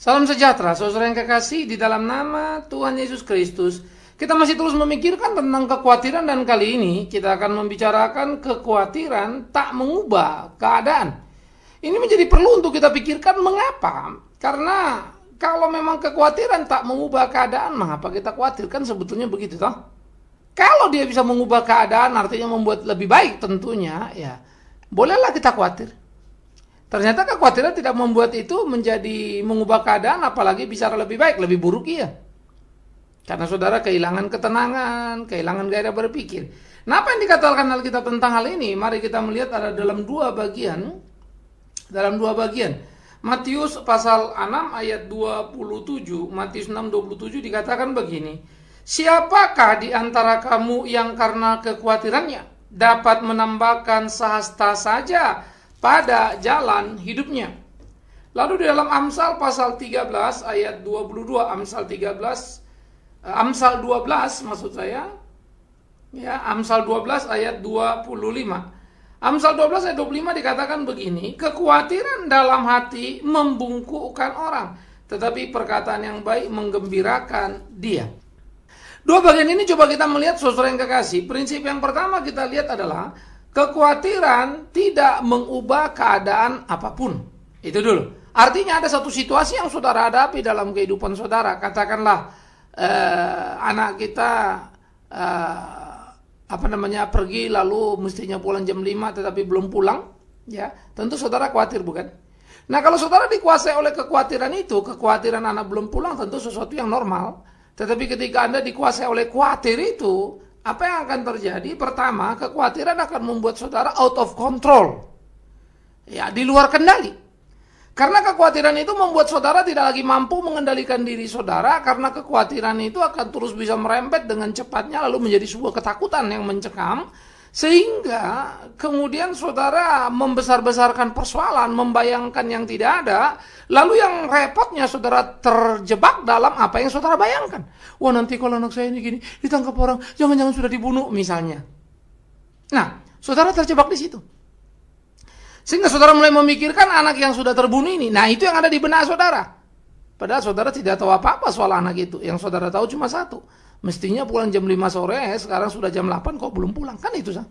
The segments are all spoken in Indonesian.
Salam sejahtera, saudara yang kekasih di dalam nama Tuhan Yesus Kristus. Kita masih terus memikirkan tentang kekhawatiran dan kali ini kita akan membicarakan kekhawatiran tak mengubah keadaan. Ini menjadi perlu untuk kita pikirkan mengapa? Karena kalau memang kekhawatiran tak mengubah keadaan, mengapa kita khawatirkan sebetulnya begitu toh? Kalau dia bisa mengubah keadaan artinya membuat lebih baik tentunya ya. Bolehlah kita khawatir. Ternyata kekhawatiran tidak membuat itu menjadi mengubah keadaan apalagi bicara lebih baik, lebih buruk iya. Karena saudara kehilangan ketenangan, kehilangan gairah berpikir. Nah apa yang dikatakan Alkitab tentang hal ini? Mari kita melihat ada dalam dua bagian. Dalam dua bagian. Matius pasal 6 ayat 27, Matius 6 27 dikatakan begini. Siapakah di antara kamu yang karena kekhawatirannya dapat menambahkan sehasta saja pada jalan hidupnya. Lalu di dalam Amsal pasal 13 ayat 22 Amsal 13 eh, Amsal 12 maksud saya ya Amsal 12 ayat 25. Amsal 12 ayat 25 dikatakan begini, kekhawatiran dalam hati membungkukkan orang, tetapi perkataan yang baik menggembirakan dia. Dua bagian ini coba kita melihat sesuai yang kekasih. Prinsip yang pertama kita lihat adalah Kekhawatiran tidak mengubah keadaan apapun. Itu dulu. Artinya ada satu situasi yang saudara hadapi dalam kehidupan saudara. Katakanlah eh, anak kita eh, apa namanya pergi lalu mestinya pulang jam 5 tetapi belum pulang, ya. Tentu saudara khawatir bukan? Nah, kalau saudara dikuasai oleh kekhawatiran itu, kekhawatiran anak belum pulang tentu sesuatu yang normal. Tetapi ketika Anda dikuasai oleh khawatir itu, apa yang akan terjadi? Pertama, kekhawatiran akan membuat saudara out of control. Ya, di luar kendali. Karena kekhawatiran itu membuat saudara tidak lagi mampu mengendalikan diri saudara karena kekhawatiran itu akan terus bisa merempet dengan cepatnya lalu menjadi sebuah ketakutan yang mencekam sehingga kemudian saudara membesar-besarkan persoalan, membayangkan yang tidak ada, lalu yang repotnya saudara terjebak dalam apa yang saudara bayangkan. Wah nanti kalau anak saya ini gini, ditangkap orang, jangan-jangan sudah dibunuh misalnya. Nah, saudara terjebak di situ. Sehingga saudara mulai memikirkan anak yang sudah terbunuh ini. Nah itu yang ada di benak saudara. Padahal saudara tidak tahu apa-apa soal anak itu. Yang saudara tahu cuma satu Mestinya pulang jam 5 sore, sekarang sudah jam 8 kok belum pulang. Kan itu, sah.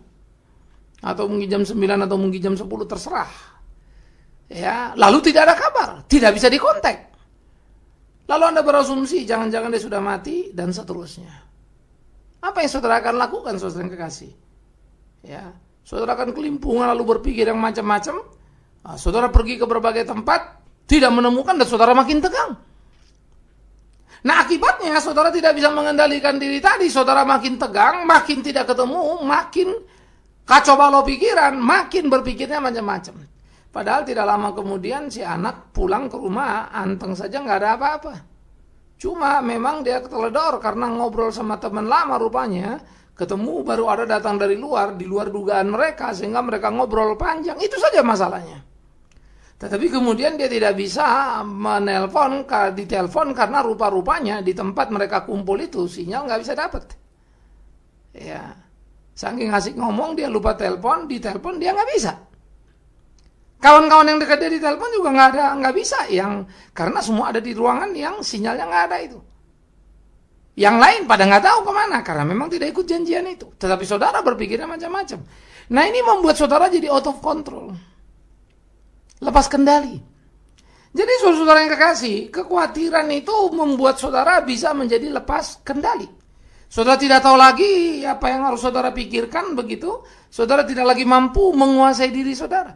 Atau mungkin jam 9 atau mungkin jam 10 terserah. Ya, lalu tidak ada kabar, tidak bisa dikontak. Lalu Anda berasumsi jangan-jangan dia sudah mati dan seterusnya. Apa yang saudara akan lakukan saudara yang kekasih? Ya, saudara akan kelimpungan lalu berpikir yang macam-macam. Nah, saudara pergi ke berbagai tempat, tidak menemukan dan saudara makin tegang. Nah akibatnya saudara tidak bisa mengendalikan diri tadi, saudara makin tegang, makin tidak ketemu, makin kacau balau pikiran, makin berpikirnya macam-macam. Padahal tidak lama kemudian si anak pulang ke rumah, anteng saja nggak ada apa-apa. Cuma memang dia keteledor karena ngobrol sama teman lama rupanya, ketemu baru ada datang dari luar, di luar dugaan mereka, sehingga mereka ngobrol panjang, itu saja masalahnya. Tetapi kemudian dia tidak bisa menelpon, ditelepon karena rupa-rupanya di tempat mereka kumpul itu sinyal nggak bisa dapat. Ya, saking asik ngomong dia lupa telepon, ditelepon dia nggak bisa. Kawan-kawan yang dekat dia ditelepon juga nggak ada, nggak bisa yang karena semua ada di ruangan yang sinyalnya nggak ada itu. Yang lain pada nggak tahu kemana karena memang tidak ikut janjian itu. Tetapi saudara berpikirnya macam-macam. Nah ini membuat saudara jadi out of control lepas kendali. Jadi saudara-saudara yang kekasih, kekhawatiran itu membuat saudara bisa menjadi lepas kendali. Saudara tidak tahu lagi apa yang harus saudara pikirkan begitu. Saudara tidak lagi mampu menguasai diri saudara.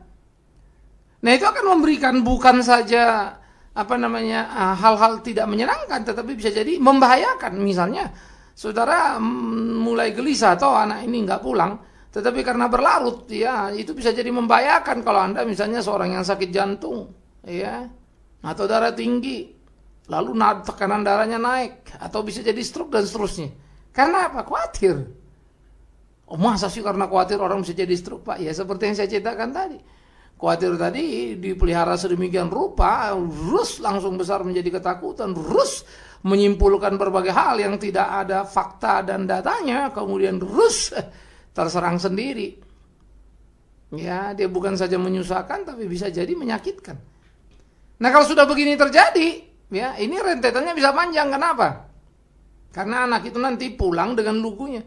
Nah itu akan memberikan bukan saja apa namanya ah, hal-hal tidak menyenangkan, tetapi bisa jadi membahayakan. Misalnya saudara mm, mulai gelisah atau anak ini nggak pulang, tetapi karena berlarut ya, itu bisa jadi membahayakan kalau Anda misalnya seorang yang sakit jantung, ya, atau darah tinggi, lalu tekanan darahnya naik atau bisa jadi stroke dan seterusnya. Karena apa? Khawatir. Oh, masa sih karena khawatir orang bisa jadi stroke, Pak? Ya seperti yang saya ceritakan tadi. Khawatir tadi dipelihara sedemikian rupa, terus langsung besar menjadi ketakutan, terus menyimpulkan berbagai hal yang tidak ada fakta dan datanya, kemudian terus terserang sendiri. Hmm. Ya, dia bukan saja menyusahkan tapi bisa jadi menyakitkan. Nah, kalau sudah begini terjadi, ya, ini rentetannya bisa panjang. Kenapa? Karena anak itu nanti pulang dengan lugunya.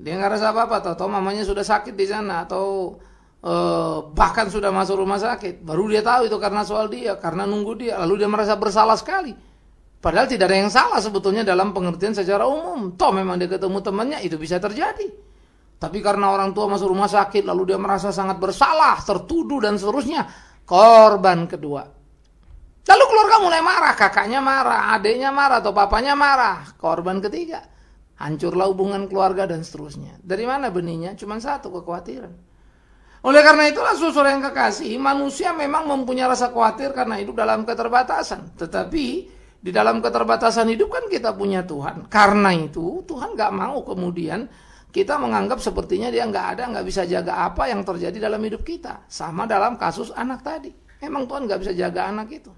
Dia nggak rasa apa-apa, atau mamanya sudah sakit di sana atau eh, bahkan sudah masuk rumah sakit. Baru dia tahu itu karena soal dia, karena nunggu dia. Lalu dia merasa bersalah sekali. Padahal tidak ada yang salah sebetulnya dalam pengertian secara umum. Toh memang dia ketemu temannya itu bisa terjadi. Tapi karena orang tua masuk rumah sakit lalu dia merasa sangat bersalah, tertuduh dan seterusnya, korban kedua. Lalu keluarga mulai marah, kakaknya marah, adiknya marah atau papanya marah, korban ketiga. Hancurlah hubungan keluarga dan seterusnya. Dari mana benihnya? Cuma satu, kekhawatiran. Oleh karena itulah susur yang kekasih, manusia memang mempunyai rasa khawatir karena hidup dalam keterbatasan. Tetapi di dalam keterbatasan hidup kan kita punya Tuhan. Karena itu Tuhan gak mau kemudian kita menganggap sepertinya dia nggak ada, nggak bisa jaga apa yang terjadi dalam hidup kita. Sama dalam kasus anak tadi. Emang Tuhan nggak bisa jaga anak itu.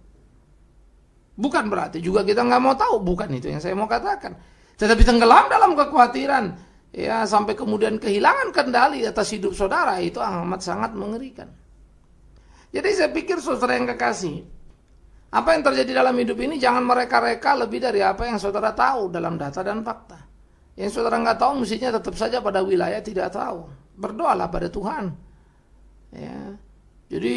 Bukan berarti juga kita nggak mau tahu, bukan itu yang saya mau katakan. Tetapi tenggelam dalam kekhawatiran, ya sampai kemudian kehilangan kendali atas hidup saudara itu amat sangat mengerikan. Jadi saya pikir saudara yang kekasih, apa yang terjadi dalam hidup ini jangan mereka-reka lebih dari apa yang saudara tahu dalam data dan fakta. Yang saudara nggak tahu mestinya tetap saja pada wilayah tidak tahu. Berdoalah pada Tuhan. Ya. Jadi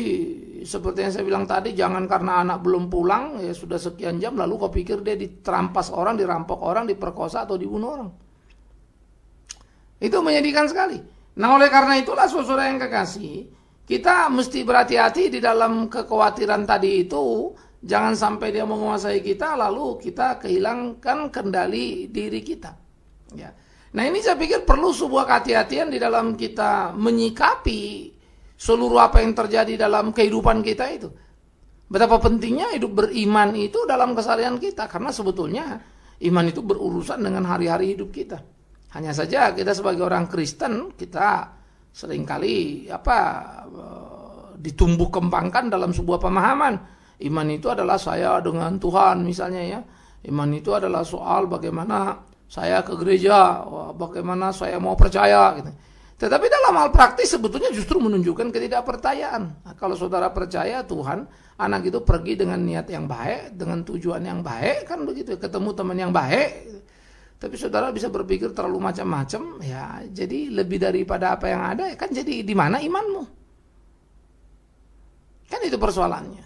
seperti yang saya bilang tadi, jangan karena anak belum pulang ya sudah sekian jam lalu kau pikir dia diterampas orang, dirampok orang, diperkosa atau dibunuh orang. Itu menyedihkan sekali. Nah oleh karena itulah saudara yang kekasih, kita mesti berhati-hati di dalam kekhawatiran tadi itu. Jangan sampai dia menguasai kita lalu kita kehilangkan kendali diri kita. Ya. Nah ini saya pikir perlu sebuah kehati-hatian di dalam kita menyikapi seluruh apa yang terjadi dalam kehidupan kita itu. Betapa pentingnya hidup beriman itu dalam keseharian kita karena sebetulnya iman itu berurusan dengan hari-hari hidup kita. Hanya saja kita sebagai orang Kristen kita seringkali apa eh, ditumbuh kembangkan dalam sebuah pemahaman iman itu adalah saya dengan Tuhan misalnya ya. Iman itu adalah soal bagaimana saya ke gereja, wah, bagaimana saya mau percaya gitu. Tetapi dalam hal praktis sebetulnya justru menunjukkan ketidakpercayaan. Nah, kalau saudara percaya Tuhan, anak itu pergi dengan niat yang baik, dengan tujuan yang baik, kan begitu, ketemu teman yang baik. Tapi saudara bisa berpikir terlalu macam-macam, ya jadi lebih daripada apa yang ada, ya kan jadi di mana imanmu? Kan itu persoalannya.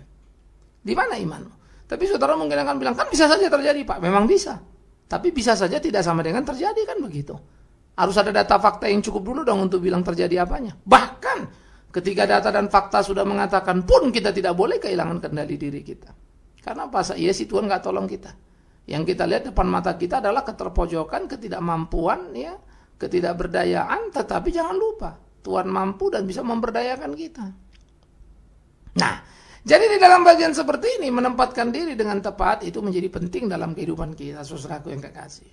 Di mana imanmu? Tapi saudara mungkin akan bilang, kan bisa saja terjadi Pak, memang bisa. Tapi bisa saja tidak sama dengan terjadi kan begitu. Harus ada data fakta yang cukup dulu dong untuk bilang terjadi apanya. Bahkan ketika data dan fakta sudah mengatakan pun kita tidak boleh kehilangan kendali diri kita. Karena apa? Ya si Tuhan nggak tolong kita. Yang kita lihat depan mata kita adalah keterpojokan, ketidakmampuan, ya, ketidakberdayaan. Tetapi jangan lupa Tuhan mampu dan bisa memberdayakan kita. Nah, jadi di dalam bagian seperti ini menempatkan diri dengan tepat itu menjadi penting dalam kehidupan kita, saudaraku yang kekasih.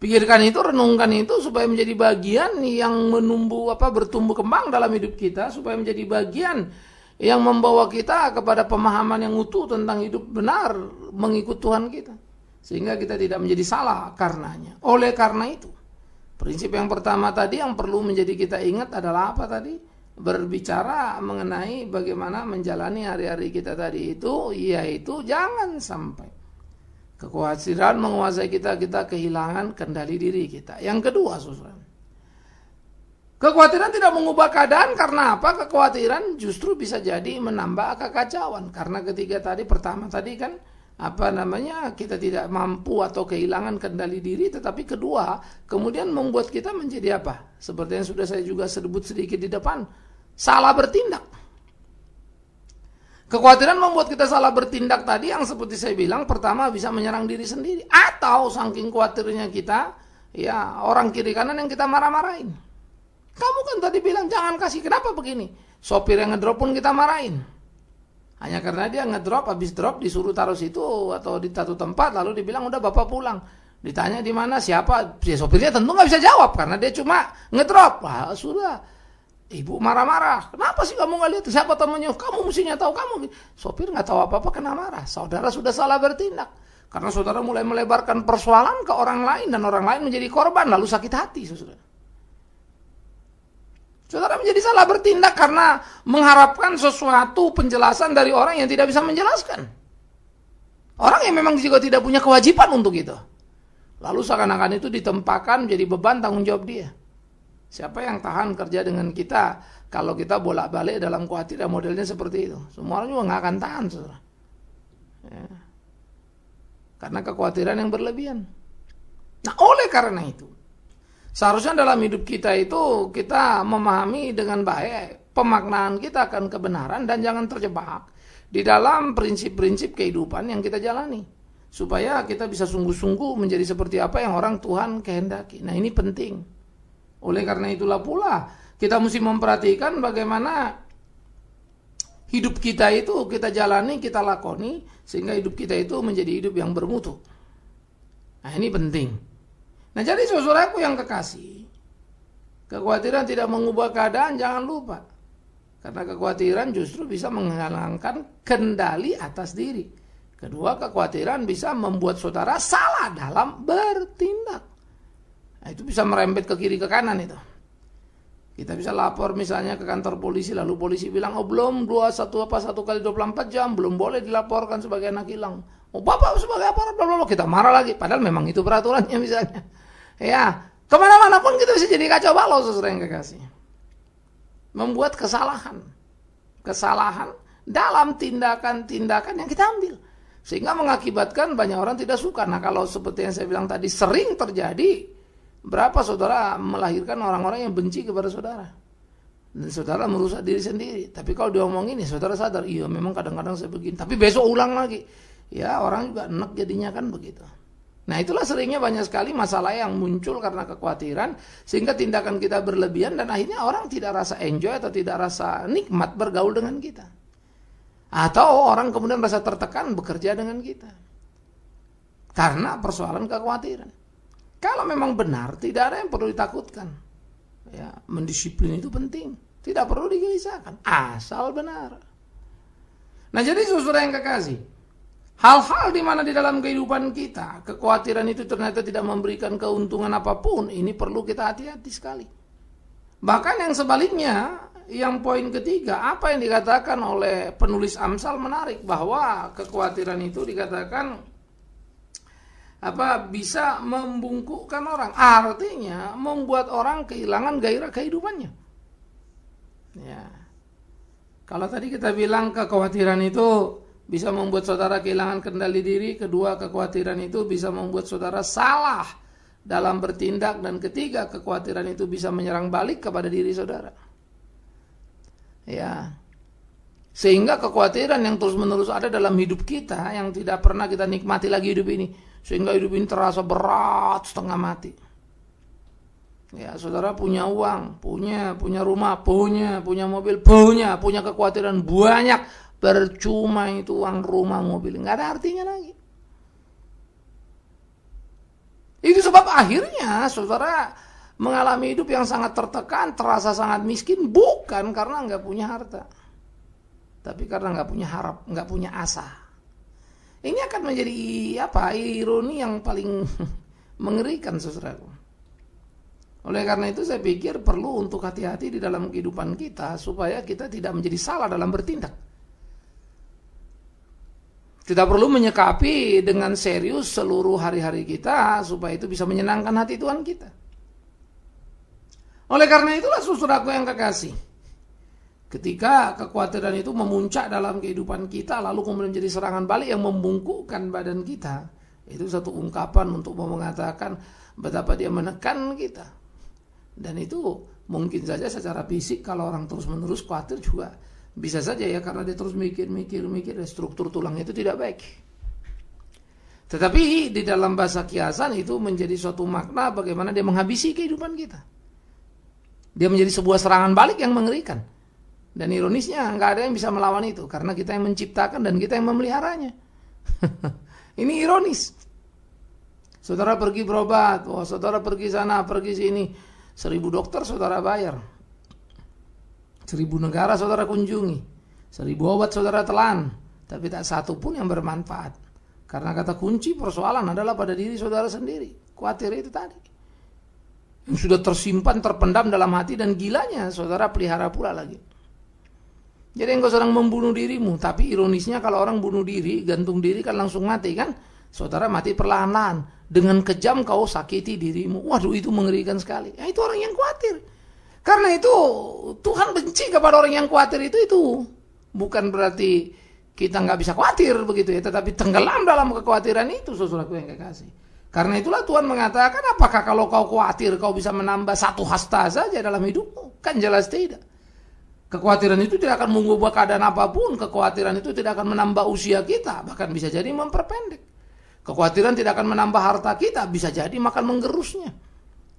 Pikirkan itu, renungkan itu supaya menjadi bagian yang menumbuh apa bertumbuh kembang dalam hidup kita, supaya menjadi bagian yang membawa kita kepada pemahaman yang utuh tentang hidup benar mengikut Tuhan kita. Sehingga kita tidak menjadi salah karenanya. Oleh karena itu, prinsip yang pertama tadi yang perlu menjadi kita ingat adalah apa tadi? berbicara mengenai bagaimana menjalani hari-hari kita tadi itu yaitu jangan sampai kekhawatiran menguasai kita kita kehilangan kendali diri kita. Yang kedua, Saudara. Kekhawatiran tidak mengubah keadaan karena apa? Kekhawatiran justru bisa jadi menambah kekacauan karena ketiga tadi pertama tadi kan apa namanya kita tidak mampu atau kehilangan kendali diri tetapi kedua kemudian membuat kita menjadi apa seperti yang sudah saya juga sebut sedikit di depan salah bertindak. Kekhawatiran membuat kita salah bertindak tadi yang seperti saya bilang pertama bisa menyerang diri sendiri atau saking khawatirnya kita ya orang kiri kanan yang kita marah-marahin. Kamu kan tadi bilang jangan kasih kenapa begini? Sopir yang ngedrop pun kita marahin. Hanya karena dia ngedrop habis drop disuruh taruh situ atau di satu tempat lalu dibilang udah bapak pulang. Ditanya di mana siapa? Ya, sopirnya tentu nggak bisa jawab karena dia cuma ngedrop. Wah, sudah Ibu marah-marah. Kenapa sih kamu nggak lihat siapa temannya? Kamu mestinya tahu kamu. Sopir nggak tahu apa-apa kena marah. Saudara sudah salah bertindak. Karena saudara mulai melebarkan persoalan ke orang lain dan orang lain menjadi korban lalu sakit hati, saudara. Saudara menjadi salah bertindak karena mengharapkan sesuatu penjelasan dari orang yang tidak bisa menjelaskan. Orang yang memang juga tidak punya kewajiban untuk itu. Lalu seakan-akan itu ditempakan menjadi beban tanggung jawab dia. Siapa yang tahan kerja dengan kita kalau kita bolak-balik dalam kuatir ya modelnya seperti itu? Semua orang juga nggak akan tahan, saudara. Ya. Karena kekhawatiran yang berlebihan. Nah, oleh karena itu, seharusnya dalam hidup kita itu kita memahami dengan baik pemaknaan kita akan kebenaran dan jangan terjebak di dalam prinsip-prinsip kehidupan yang kita jalani supaya kita bisa sungguh-sungguh menjadi seperti apa yang orang Tuhan kehendaki. Nah, ini penting. Oleh karena itulah pula kita mesti memperhatikan bagaimana hidup kita itu kita jalani, kita lakoni sehingga hidup kita itu menjadi hidup yang bermutu. Nah, ini penting. Nah, jadi saudaraku yang kekasih, kekhawatiran tidak mengubah keadaan jangan lupa. Karena kekhawatiran justru bisa menghalangkan kendali atas diri. Kedua, kekhawatiran bisa membuat saudara salah dalam bertindak. Nah, itu bisa merembet ke kiri ke kanan itu. Kita bisa lapor misalnya ke kantor polisi lalu polisi bilang oh belum dua satu apa satu kali 24 jam belum boleh dilaporkan sebagai anak hilang. Oh bapak sebagai aparat bla bla kita marah lagi padahal memang itu peraturannya misalnya. Ya, kemana-mana pun kita bisa jadi kacau balau sesering yang kekasih. Membuat kesalahan. Kesalahan dalam tindakan-tindakan yang kita ambil. Sehingga mengakibatkan banyak orang tidak suka. Nah kalau seperti yang saya bilang tadi sering terjadi Berapa saudara melahirkan orang-orang yang benci kepada saudara? Dan saudara merusak diri sendiri. Tapi kalau diomongin ini ya saudara sadar, iya memang kadang-kadang saya begini. Tapi besok ulang lagi. Ya orang juga enak jadinya kan begitu. Nah itulah seringnya banyak sekali masalah yang muncul karena kekhawatiran sehingga tindakan kita berlebihan dan akhirnya orang tidak rasa enjoy atau tidak rasa nikmat bergaul dengan kita. Atau orang kemudian rasa tertekan bekerja dengan kita. Karena persoalan kekhawatiran. Kalau memang benar, tidak ada yang perlu ditakutkan. Ya, mendisiplin itu penting, tidak perlu digelisahkan, asal benar. Nah, jadi saudara yang kekasih, hal-hal di mana di dalam kehidupan kita kekhawatiran itu ternyata tidak memberikan keuntungan apapun, ini perlu kita hati-hati sekali. Bahkan yang sebaliknya, yang poin ketiga, apa yang dikatakan oleh penulis Amsal menarik bahwa kekhawatiran itu dikatakan apa bisa membungkukkan orang artinya membuat orang kehilangan gairah kehidupannya ya kalau tadi kita bilang kekhawatiran itu bisa membuat saudara kehilangan kendali diri kedua kekhawatiran itu bisa membuat saudara salah dalam bertindak dan ketiga kekhawatiran itu bisa menyerang balik kepada diri saudara ya sehingga kekhawatiran yang terus-menerus ada dalam hidup kita yang tidak pernah kita nikmati lagi hidup ini. Sehingga hidup ini terasa berat setengah mati. Ya, saudara punya uang, punya, punya rumah, punya, punya mobil, punya, punya kekhawatiran banyak. Percuma itu uang rumah mobil, nggak ada artinya lagi. Itu sebab akhirnya saudara mengalami hidup yang sangat tertekan, terasa sangat miskin, bukan karena nggak punya harta tapi karena nggak punya harap nggak punya asa ini akan menjadi apa ironi yang paling mengerikan saudaraku oleh karena itu saya pikir perlu untuk hati-hati di dalam kehidupan kita supaya kita tidak menjadi salah dalam bertindak Tidak perlu menyekapi dengan serius seluruh hari-hari kita supaya itu bisa menyenangkan hati Tuhan kita oleh karena itulah saudaraku yang kekasih Ketika kekhawatiran itu memuncak dalam kehidupan kita lalu kemudian menjadi serangan balik yang membungkukkan badan kita, itu satu ungkapan untuk mengatakan betapa dia menekan kita. Dan itu mungkin saja secara fisik kalau orang terus-menerus khawatir juga bisa saja ya karena dia terus mikir-mikir-mikir struktur tulangnya itu tidak baik. Tetapi di dalam bahasa kiasan itu menjadi suatu makna bagaimana dia menghabisi kehidupan kita. Dia menjadi sebuah serangan balik yang mengerikan. Dan ironisnya nggak ada yang bisa melawan itu karena kita yang menciptakan dan kita yang memeliharanya. Ini ironis. Saudara pergi berobat, wah oh, saudara pergi sana, pergi sini, seribu dokter saudara bayar, seribu negara saudara kunjungi, seribu obat saudara telan, tapi tak satu pun yang bermanfaat. Karena kata kunci persoalan adalah pada diri saudara sendiri. Kuatir itu tadi. Yang sudah tersimpan, terpendam dalam hati dan gilanya saudara pelihara pula lagi. Jadi engkau seorang membunuh dirimu, tapi ironisnya kalau orang bunuh diri, gantung diri kan langsung mati kan? Saudara mati perlahan-lahan. Dengan kejam kau sakiti dirimu. Waduh itu mengerikan sekali. Ya, itu orang yang khawatir. Karena itu Tuhan benci kepada orang yang khawatir itu itu. Bukan berarti kita nggak bisa khawatir begitu ya, tetapi tenggelam dalam kekhawatiran itu saudaraku yang kekasih. Karena itulah Tuhan mengatakan apakah kalau kau khawatir kau bisa menambah satu hasta saja dalam hidupmu? Kan jelas tidak. Kekhawatiran itu tidak akan mengubah keadaan apapun. Kekhawatiran itu tidak akan menambah usia kita, bahkan bisa jadi memperpendek. Kekhawatiran tidak akan menambah harta kita, bisa jadi makan menggerusnya.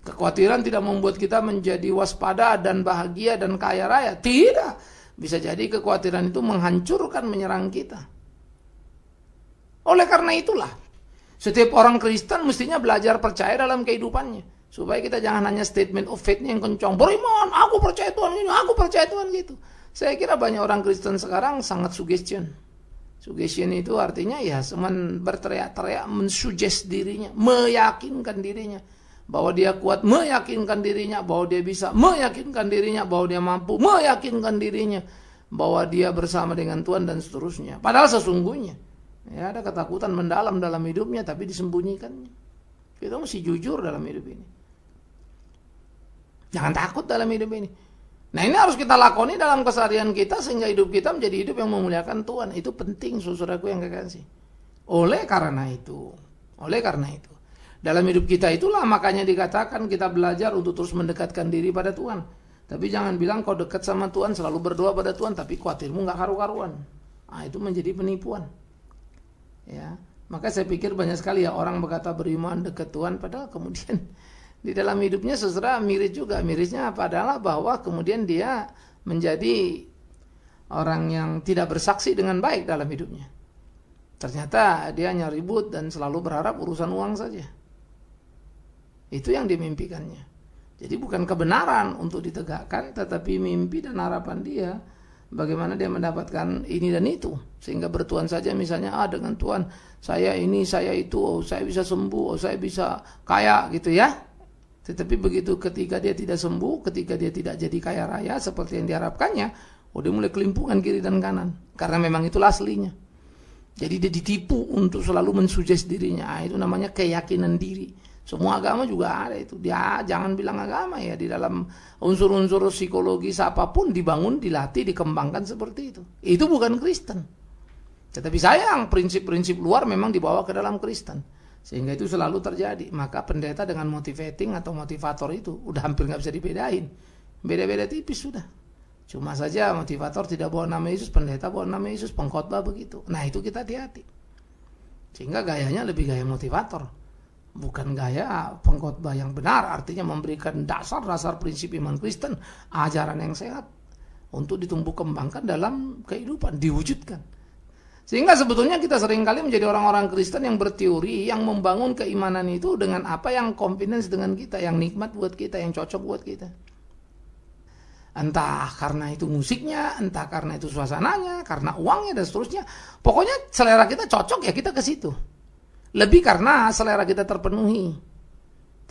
Kekhawatiran tidak membuat kita menjadi waspada dan bahagia dan kaya raya. Tidak. Bisa jadi kekhawatiran itu menghancurkan, menyerang kita. Oleh karena itulah, setiap orang Kristen mestinya belajar percaya dalam kehidupannya. Supaya kita jangan hanya statement of oh, faith yang kencang. Beriman, aku percaya Tuhan ini, aku percaya Tuhan gitu. Saya kira banyak orang Kristen sekarang sangat suggestion. Suggestion itu artinya ya cuman berteriak-teriak mensuggest dirinya, meyakinkan dirinya bahwa dia kuat, meyakinkan dirinya bahwa dia bisa, meyakinkan dirinya bahwa dia mampu, meyakinkan dirinya bahwa dia bersama dengan Tuhan dan seterusnya. Padahal sesungguhnya ya ada ketakutan mendalam dalam hidupnya tapi disembunyikannya. Kita mesti jujur dalam hidup ini. Jangan takut dalam hidup ini. Nah ini harus kita lakoni dalam keseharian kita sehingga hidup kita menjadi hidup yang memuliakan Tuhan. Itu penting susur aku yang kekasih. Oleh karena itu, oleh karena itu. Dalam hidup kita itulah makanya dikatakan kita belajar untuk terus mendekatkan diri pada Tuhan. Tapi jangan bilang kau dekat sama Tuhan selalu berdoa pada Tuhan tapi khawatirmu nggak karu-karuan. Nah, itu menjadi penipuan. Ya, maka saya pikir banyak sekali ya orang berkata beriman dekat Tuhan padahal kemudian di dalam hidupnya sesudah miris juga mirisnya apa adalah bahwa kemudian dia menjadi orang yang tidak bersaksi dengan baik dalam hidupnya ternyata dia hanya ribut dan selalu berharap urusan uang saja itu yang dimimpikannya jadi bukan kebenaran untuk ditegakkan tetapi mimpi dan harapan dia bagaimana dia mendapatkan ini dan itu sehingga bertuan saja misalnya ah dengan tuan saya ini saya itu oh saya bisa sembuh oh saya bisa kaya gitu ya tetapi begitu ketika dia tidak sembuh, ketika dia tidak jadi kaya raya seperti yang diharapkannya, oh dia mulai kelimpungan kiri dan kanan. Karena memang itu aslinya. Jadi dia ditipu untuk selalu mensuggest dirinya. Ah, itu namanya keyakinan diri. Semua agama juga ada itu. Dia jangan bilang agama ya di dalam unsur-unsur psikologi siapapun dibangun, dilatih, dikembangkan seperti itu. Itu bukan Kristen. Tetapi sayang prinsip-prinsip luar memang dibawa ke dalam Kristen. Sehingga itu selalu terjadi. Maka pendeta dengan motivating atau motivator itu udah hampir nggak bisa dibedain. Beda-beda tipis sudah. Cuma saja motivator tidak bawa nama Yesus, pendeta bawa nama Yesus, pengkhotbah begitu. Nah itu kita hati-hati. Sehingga gayanya lebih gaya motivator. Bukan gaya pengkhotbah yang benar, artinya memberikan dasar-dasar prinsip iman Kristen, ajaran yang sehat. Untuk ditumbuh kembangkan dalam kehidupan, diwujudkan. Sehingga sebetulnya kita seringkali menjadi orang-orang Kristen yang berteori, yang membangun keimanan itu dengan apa yang confidence dengan kita, yang nikmat buat kita, yang cocok buat kita. Entah karena itu musiknya, entah karena itu suasananya, karena uangnya dan seterusnya. Pokoknya selera kita cocok ya kita ke situ. Lebih karena selera kita terpenuhi.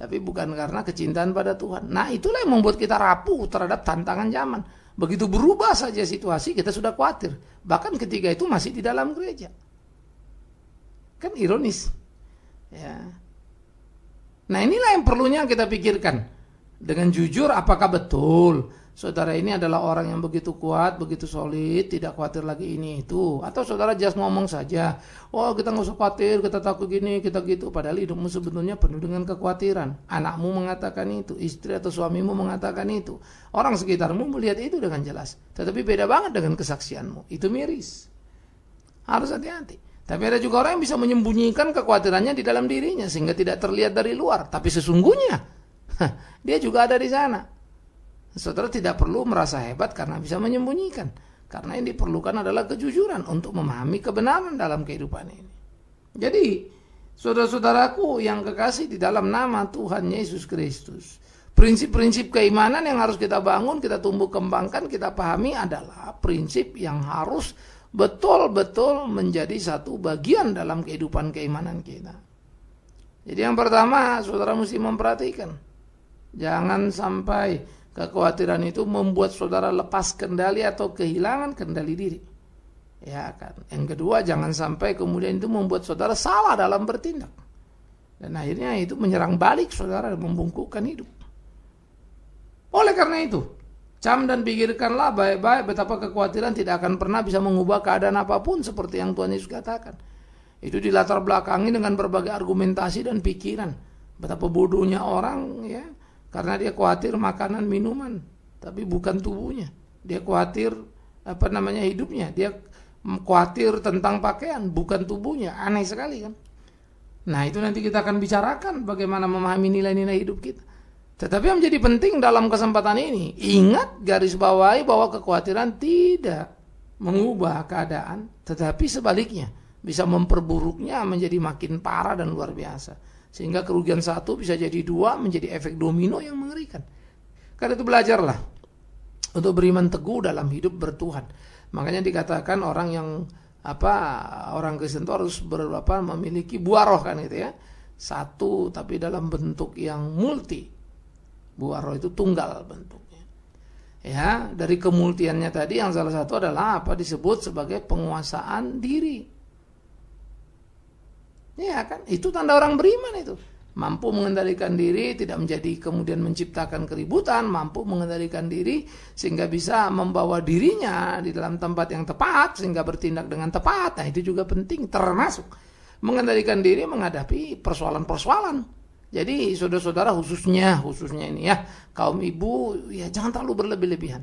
Tapi bukan karena kecintaan pada Tuhan. Nah itulah yang membuat kita rapuh terhadap tantangan zaman. Begitu berubah saja situasi, kita sudah khawatir. Bahkan ketika itu masih di dalam gereja. Kan ironis. Ya. Nah inilah yang perlunya kita pikirkan. Dengan jujur apakah betul saudara ini adalah orang yang begitu kuat, begitu solid, tidak khawatir lagi ini itu. Atau saudara just ngomong saja, oh kita nggak usah khawatir, kita takut gini, kita gitu. Padahal hidupmu sebetulnya penuh dengan kekhawatiran. Anakmu mengatakan itu, istri atau suamimu mengatakan itu. Orang sekitarmu melihat itu dengan jelas. Tetapi beda banget dengan kesaksianmu. Itu miris. Harus hati-hati. Tapi ada juga orang yang bisa menyembunyikan kekhawatirannya di dalam dirinya sehingga tidak terlihat dari luar. Tapi sesungguhnya dia juga ada di sana. Saudara tidak perlu merasa hebat karena bisa menyembunyikan. Karena yang diperlukan adalah kejujuran untuk memahami kebenaran dalam kehidupan ini. Jadi, saudara-saudaraku yang kekasih di dalam nama Tuhan Yesus Kristus, prinsip-prinsip keimanan yang harus kita bangun, kita tumbuh kembangkan, kita pahami adalah prinsip yang harus betul-betul menjadi satu bagian dalam kehidupan keimanan kita. Jadi yang pertama, saudara mesti memperhatikan. Jangan sampai kekhawatiran itu membuat saudara lepas kendali atau kehilangan kendali diri. Ya kan. Yang kedua jangan sampai kemudian itu membuat saudara salah dalam bertindak. Dan akhirnya itu menyerang balik saudara dan membungkukkan hidup. Oleh karena itu, cam dan pikirkanlah baik-baik betapa kekhawatiran tidak akan pernah bisa mengubah keadaan apapun seperti yang Tuhan Yesus katakan. Itu dilatar belakangi dengan berbagai argumentasi dan pikiran. Betapa bodohnya orang ya karena dia khawatir makanan minuman tapi bukan tubuhnya dia khawatir apa namanya hidupnya dia khawatir tentang pakaian bukan tubuhnya aneh sekali kan nah itu nanti kita akan bicarakan bagaimana memahami nilai-nilai hidup kita tetapi yang menjadi penting dalam kesempatan ini ingat garis bawahi bahwa kekhawatiran tidak mengubah keadaan tetapi sebaliknya bisa memperburuknya menjadi makin parah dan luar biasa sehingga kerugian satu bisa jadi dua menjadi efek domino yang mengerikan. Karena itu belajarlah untuk beriman teguh dalam hidup bertuhan. Makanya dikatakan orang yang apa orang Kristen itu harus berapa memiliki buaroh kan gitu ya. Satu tapi dalam bentuk yang multi. Buah roh itu tunggal bentuknya. Ya, dari kemultiannya tadi yang salah satu adalah apa disebut sebagai penguasaan diri Iya kan? Itu tanda orang beriman itu. Mampu mengendalikan diri, tidak menjadi kemudian menciptakan keributan, mampu mengendalikan diri sehingga bisa membawa dirinya di dalam tempat yang tepat sehingga bertindak dengan tepat. Nah, itu juga penting termasuk mengendalikan diri menghadapi persoalan-persoalan. Jadi saudara-saudara khususnya khususnya ini ya kaum ibu ya jangan terlalu berlebih-lebihan.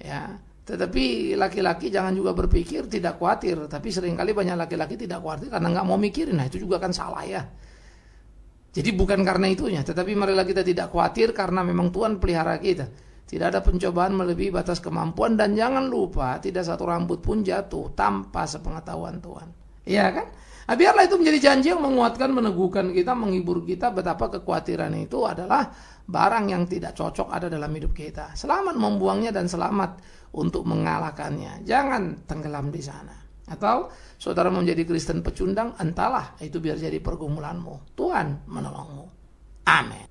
Ya, tetapi laki-laki jangan juga berpikir tidak khawatir, tapi seringkali banyak laki-laki tidak khawatir karena nggak mau mikirin, nah itu juga kan salah ya. Jadi bukan karena itunya, tetapi marilah kita tidak khawatir karena memang Tuhan pelihara kita. Tidak ada pencobaan melebihi batas kemampuan dan jangan lupa tidak satu rambut pun jatuh tanpa sepengetahuan Tuhan. Iya kan? Nah, biarlah itu menjadi janji yang menguatkan, meneguhkan kita, menghibur kita betapa kekhawatiran itu adalah barang yang tidak cocok ada dalam hidup kita. Selamat membuangnya dan selamat untuk mengalahkannya. Jangan tenggelam di sana. Atau saudara menjadi Kristen pecundang, entahlah, itu biar jadi pergumulanmu. Tuhan menolongmu. Amin.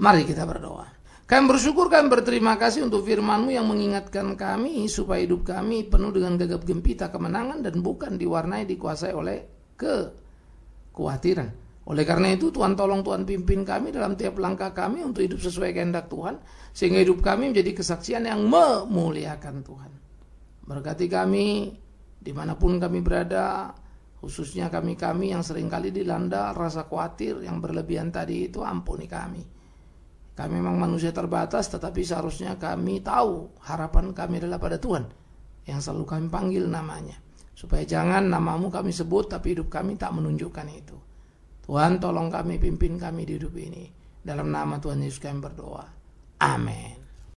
Mari kita berdoa. Kami bersyukur, kami berterima kasih untuk firmanmu yang mengingatkan kami supaya hidup kami penuh dengan gegap gempita kemenangan dan bukan diwarnai dikuasai oleh kekhawatiran. Oleh karena itu Tuhan tolong Tuhan pimpin kami dalam tiap langkah kami untuk hidup sesuai kehendak Tuhan sehingga hidup kami menjadi kesaksian yang memuliakan Tuhan. Berkati kami dimanapun kami berada, khususnya kami-kami yang seringkali dilanda rasa khawatir yang berlebihan tadi itu ampuni kami. Kami memang manusia terbatas tetapi seharusnya kami tahu harapan kami adalah pada Tuhan yang selalu kami panggil namanya. Supaya jangan namamu kami sebut tapi hidup kami tak menunjukkan itu. Tuhan tolong kami, pimpin kami di hidup ini. Dalam nama Tuhan Yesus kami berdoa. Amin.